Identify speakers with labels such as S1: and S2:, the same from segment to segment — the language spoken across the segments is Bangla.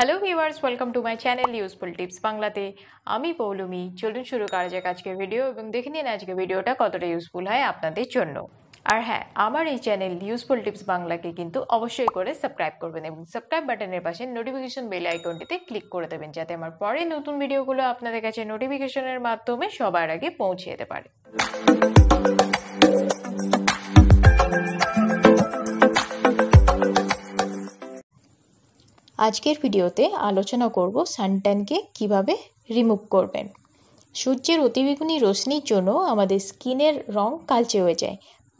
S1: hello viewers welcome to my channel useful tips বাংলাতে আমি পৌলমি চলুন শুরু করা যাক আজকের ভিডিও এবং দেখে নিন আজকে ভিডিওটা কতটা ইউজফুল হয় আপনাদের জন্য আর হ্যাঁ আমার এই চ্যানেল ইউজফুল টিপস বাংলাকে কিন্তু অবশ্যই করে সাবস্ক্রাইব করবেন এবং সাবস্ক্রাইব বাটনের পাশে নোটিফিকেশন বেল আইকনটিতে ক্লিক করে দেবেন যাতে আমার পরে নতুন ভিডিওগুলো আপনাদের কাছে নোটিফিকেশনের মাধ্যমে সবার আগে পৌঁছে যেতে পারে আজকের ভিডিওতে আলোচনা করব সানট্যানকে কিভাবে রিমুভ করবেন সূর্যের অতিবেগুনি রশ্মির জন্য আমাদের স্কিনের রং কালচে হয়ে যায়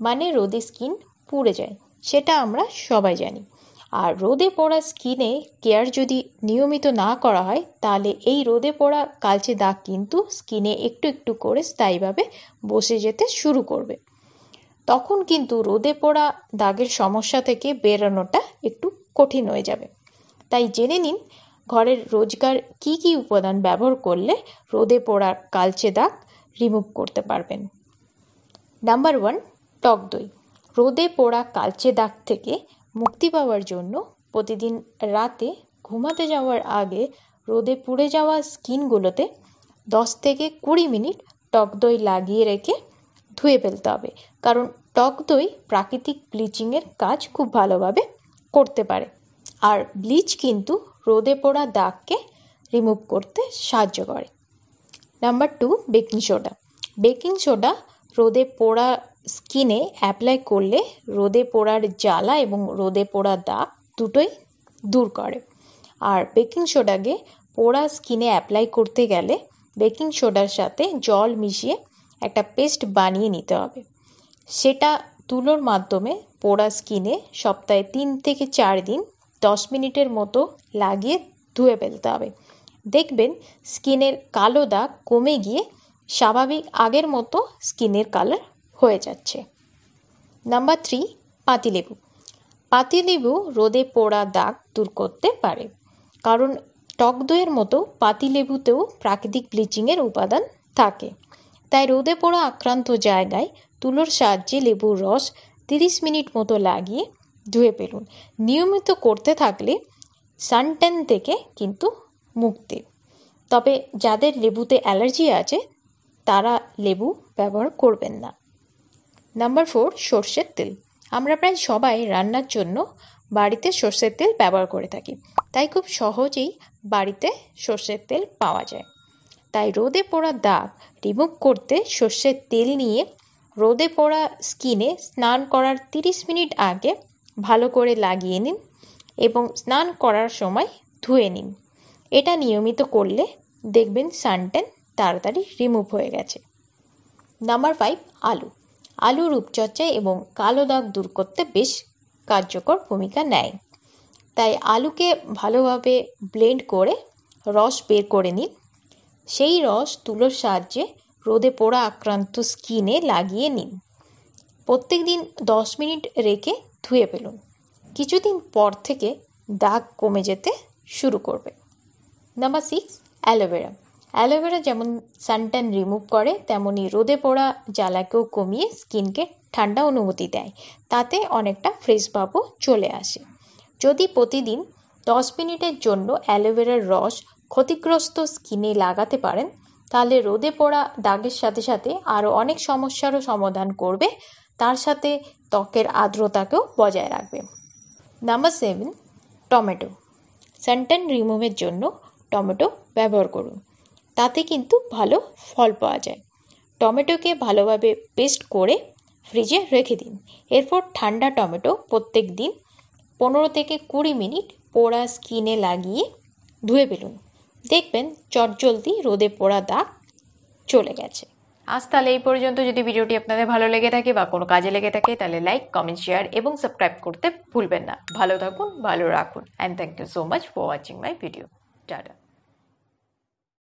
S1: মানে রোদে স্কিন পুড়ে যায় সেটা আমরা সবাই জানি আর রোদে পড়া স্কিনে কেয়ার যদি নিয়মিত না করা হয় তাহলে এই রোদে পড়া কালচে দাগ কিন্তু স্কিনে একটু একটু করে স্থায়ীভাবে বসে যেতে শুরু করবে তখন কিন্তু রোদে পড়া দাগের সমস্যা থেকে বেরোনোটা একটু কঠিন হয়ে যাবে তাই জেনে নিন ঘরের রোজকার কি কি উপাদান ব্যবহার করলে রোদে পোড়া কালচে দাগ রিমুভ করতে পারবেন নাম্বার ওয়ান টক দই রোদে পোড়া কালচে দাগ থেকে মুক্তি পাওয়ার জন্য প্রতিদিন রাতে ঘুমাতে যাওয়ার আগে রোদে পুড়ে যাওয়া স্কিনগুলোতে দশ থেকে কুড়ি মিনিট টক দই লাগিয়ে রেখে ধুয়ে ফেলতে হবে কারণ টক দই প্রাকৃতিক ব্লিচিংয়ের কাজ খুব ভালোভাবে করতে পারে আর ব্লিচ কিন্তু রোদে পোড়া দাগকে রিমুভ করতে সাহায্য করে number two baking soda baking soda রোদে পোড়া স্কিনে অ্যাপ্লাই করলে রোদে পোড়ার জ্বালা এবং রোদে পোড়া দাগ দুটোই দূর করে আর বেকিং সোডাকে পোড়া স্কিনে অ্যাপ্লাই করতে গেলে বেকিং সোডার সাথে জল মিশিয়ে একটা পেস্ট বানিয়ে নিতে হবে সেটা তুলোর মাধ্যমে পোড়া স্কিনে সপ্তাহে তিন থেকে চার দিন দশ মিনিটের মতো লাগিয়ে ধুয়ে ফেলতে হবে দেখবেন স্কিনের কালো দাগ কমে গিয়ে স্বাভাবিক আগের মতো স্কিনের কালার হয়ে যাচ্ছে নাম্বার থ্রি পাতিলেবু পাতিলেবু রোদে পোড়া দাগ দূর করতে পারে কারণ টক দইয়ের মতো পাতিলেবুতেও প্রাকৃতিক ব্লিচিংয়ের উপাদান থাকে তাই রোদে পোড়া আক্রান্ত জায়গায় তুলোর সাহায্যে লেবুর রস তিরিশ মিনিট মতো লাগিয়ে ধুয়ে ফেলুন নিয়মিত করতে থাকলে সানটেন থেকে কিন্তু মুক্তি তবে যাদের লেবুতে অ্যালার্জি আছে তারা লেবু ব্যবহার করবেন না নাম্বার ফোর সর্ষের তেল আমরা প্রায় সবাই রান্নার জন্য বাড়িতে সর্ষের তেল ব্যবহার করে থাকি তাই খুব সহজেই বাড়িতে সর্ষের তেল পাওয়া যায় তাই রোদে পড়া দাগ রিমুভ করতে সর্ষের তেল নিয়ে রোদে পড়া স্কিনে স্নান করার 30 মিনিট আগে ভালো করে লাগিয়ে নিন এবং স্নান করার সময় ধুয়ে নিন এটা নিয়মিত করলে দেখবেন সানটেন তাড়াতাড়ি রিমুভ হয়ে গেছে নাম্বার ফাইভ আলু আলু রূপচর্চায় এবং কালো দাগ দূর করতে বেশ কার্যকর ভূমিকা নেয় তাই আলুকে ভালোভাবে ব্লেন্ড করে রস বের করে নিন সেই রস তুলোর সাহায্যে রোদে পোড়া আক্রান্ত স্কিনে লাগিয়ে নিন প্রত্যেক দিন দশ মিনিট রেখে ধুয়ে ফেলুন কিছুদিন পর থেকে দাগ কমে যেতে শুরু করবে নাম্বার সিক্স অ্যালোভেরা অ্যালোভেরা যেমন সানট্যান রিমুভ করে তেমনি রোদে পোড়া জ্বালাকেও কমিয়ে স্কিনকে ঠান্ডা অনুমতি দেয় তাতে অনেকটা ফ্রেশ ভাবও চলে আসে যদি প্রতিদিন দশ মিনিটের জন্য অ্যালোভেরার রস ক্ষতিগ্রস্ত স্কিনে লাগাতে পারেন তাহলে রোদে পড়া দাগের সাথে সাথে আরও অনেক সমস্যারও সমাধান করবে তার সাথে ত্বকের আর্দ্রতাকেও বজায় রাখবে নাম্বার সেভেন টমেটো সানটান রিমুভের জন্য টমেটো ব্যবহার করুন তাতে কিন্তু ভালো ফল পাওয়া যায় টমেটোকে ভালোভাবে পেস্ট করে ফ্রিজে রেখে দিন এরপর ঠান্ডা টমেটো প্রত্যেক দিন পনেরো থেকে কুড়ি মিনিট পোড়া স্কিনে লাগিয়ে ধুয়ে ফেলুন দেখবেন চটজলদি রোদে পোড়া দাগ চলে গেছে আজ তাহলে এই পর্যন্ত যদি ভিডিওটি আপনাদের ভালো লেগে থাকে বা কোনো কাজে লেগে থাকে তাহলে লাইক কমেন্ট শেয়ার এবং সাবস্ক্রাইব করতে ভুলবেন না ভালো থাকুন ভালো রাখুন and thank you so much for watching my video tata